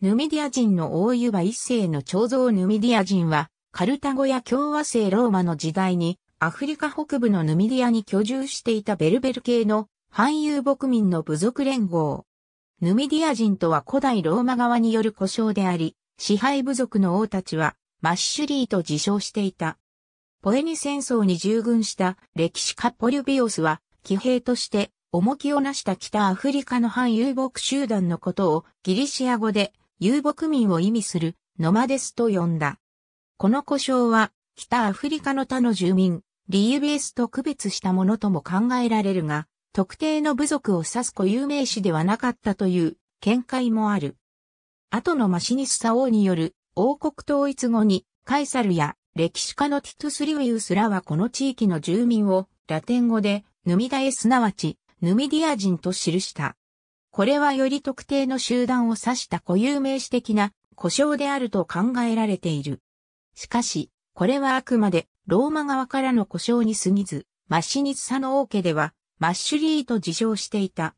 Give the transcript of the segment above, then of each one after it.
ヌミディア人の大湯場一世の彫像ヌミディア人は、カルタゴや共和制ローマの時代に、アフリカ北部のヌミディアに居住していたベルベル系の反遊牧民の部族連合。ヌミディア人とは古代ローマ側による故障であり、支配部族の王たちはマッシュリーと自称していた。ポエニ戦争に従軍した歴史家ポリュビオスは、騎兵として重きをなした北アフリカの反遊牧集団のことをギリシア語で遊牧民を意味するノマデスと呼んだ。この呼称は北アフリカの他の住民、リユベースと区別したものとも考えられるが、特定の部族を指す固有名詞ではなかったという見解もある。後のマシニスサ王による王国統一後にカイサルや歴史家のティトゥスリウユスらはこの地域の住民をラテン語でヌミダエすなわちヌミディア人と記した。これはより特定の集団を指した固有名詞的な故障であると考えられている。しかし、これはあくまでローマ側からの故障に過ぎず、マッシニツサの王家ではマッシュリーと自称していた。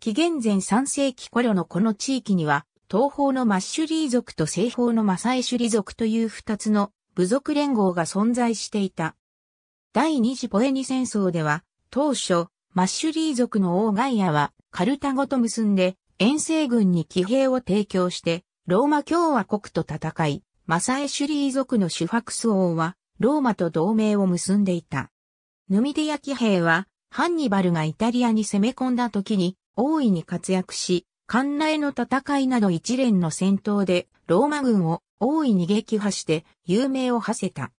紀元前3世紀頃のこの地域には、東方のマッシュリー族と西方のマサエシュリ族という二つの部族連合が存在していた。第二次ポエニ戦争では、当初、マッシュリー族の王ガイアはカルタゴと結んで、遠征軍に騎兵を提供して、ローマ共和国と戦い、マサエシュリー族のシュファクス王は、ローマと同盟を結んでいた。ヌミディア騎兵は、ハンニバルがイタリアに攻め込んだ時に、大いに活躍し、関内の戦いなど一連の戦闘で、ローマ軍を大いに撃破して、有名を馳せた。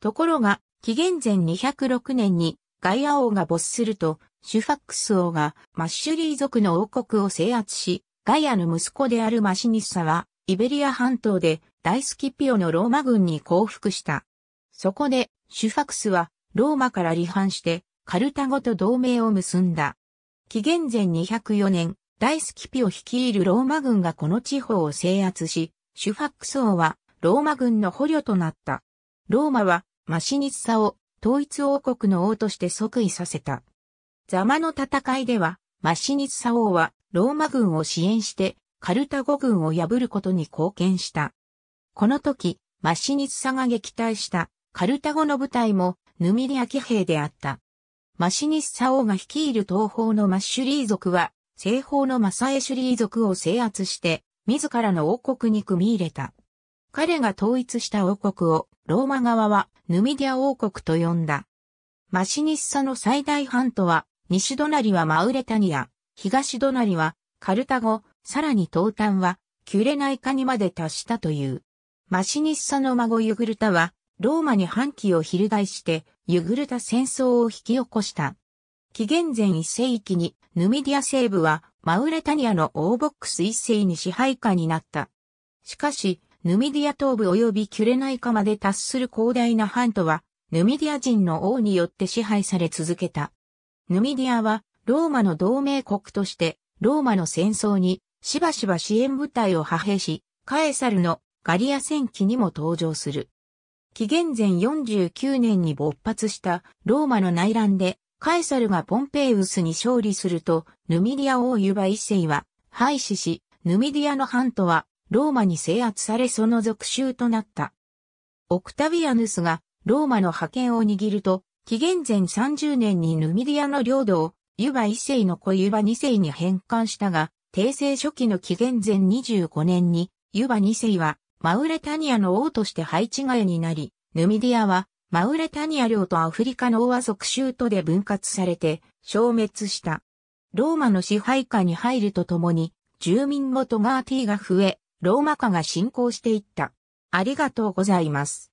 ところが、紀元前206年に、ガイア王が没すると、シュファックス王がマッシュリー族の王国を制圧し、ガイアの息子であるマシニッサは、イベリア半島で大スキピオのローマ軍に降伏した。そこで、シュファクスは、ローマから離反して、カルタゴと同盟を結んだ。紀元前204年、大スキピオ率いるローマ軍がこの地方を制圧し、シュファックス王はローマ軍の捕虜となった。ローマはマシニッサを統一王国の王として即位させた。ザマの戦いでは、マシニス・サ王はローマ軍を支援してカルタゴ軍を破ることに貢献した。この時、マシニス・サが撃退したカルタゴの部隊もヌミリア騎兵であった。マシニス・サ王が率いる東方のマッシュリー族は、西方のマサエシュリー族を制圧して、自らの王国に組み入れた。彼が統一した王国を、ローマ側はヌミディア王国と呼んだ。マシニッサの最大藩とは、西隣はマウレタニア、東隣はカルタゴ、さらに東端はキュレナイカにまで達したという。マシニッサの孫ユグルタは、ローマに反旗を翻して、ユグルタ戦争を引き起こした。紀元前1世紀に、ヌミディア西部は、マウレタニアのオーボックス一世に支配下になった。しかし、ヌミディア東部及びキュレナイカまで達する広大な半島は、ヌミディア人の王によって支配され続けた。ヌミディアはローマの同盟国としてローマの戦争にしばしば支援部隊を派兵し、カエサルのガリア戦記にも登場する。紀元前49年に勃発したローマの内乱でカエサルがポンペイウスに勝利するとヌミディア王ユバ一世は廃止し、ヌミディアの半島はローマに制圧されその属州となった。オクタビアヌスがローマの覇権を握ると紀元前30年にヌミディアの領土をユバ一世の子ユバ二世に返還したが、帝政初期の紀元前25年にユバ二世はマウレタニアの王として配置替えになり、ヌミディアはマウレタニア領とアフリカの王ア族州とで分割されて消滅した。ローマの支配下に入るとともに、住民もトガーティが増え、ローマ化が進行していった。ありがとうございます。